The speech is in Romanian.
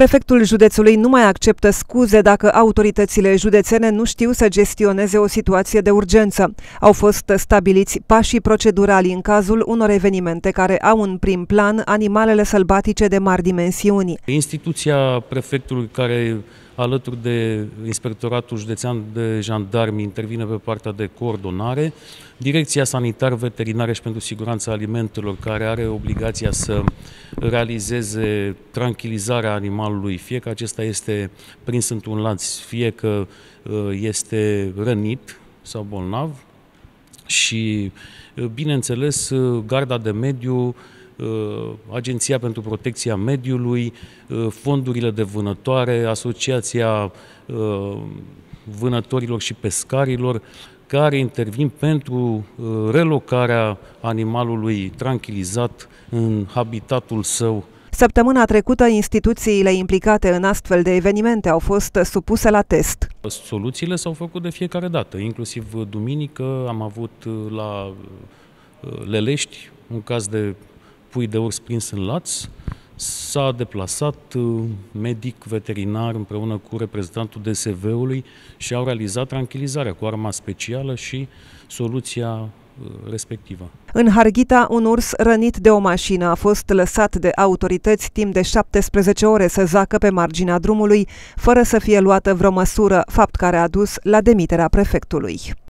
Prefectul județului nu mai acceptă scuze dacă autoritățile județene nu știu să gestioneze o situație de urgență. Au fost stabiliți pașii procedurali în cazul unor evenimente care au în prim plan animalele sălbatice de mari dimensiuni. Instituția prefectului care alături de Inspectoratul Județean de Jandarmi intervine pe partea de coordonare, Direcția Sanitar veterinare și pentru Siguranța Alimentelor, care are obligația să realizeze tranquilizarea animalului, fie că acesta este prins într-un lanț, fie că uh, este rănit sau bolnav și, uh, bineînțeles, uh, garda de mediu Uh, Agenția pentru Protecția Mediului, uh, fondurile de vânătoare, Asociația uh, Vânătorilor și Pescarilor, care intervin pentru relocarea animalului tranquilizat în habitatul său Săptămâna trecută, instituțiile implicate în astfel de evenimente au fost supuse la test. Soluțiile s-au făcut de fiecare dată, inclusiv duminică am avut la Lelești un caz de pui de urs prins în laț, s-a deplasat uh, medic veterinar împreună cu reprezentantul DSV-ului și au realizat tranquilizarea cu arma specială și soluția uh, respectivă. În Harghita, un urs rănit de o mașină a fost lăsat de autorități timp de 17 ore să zacă pe marginea drumului, fără să fie luată vreo măsură, fapt care a dus la demiterea prefectului.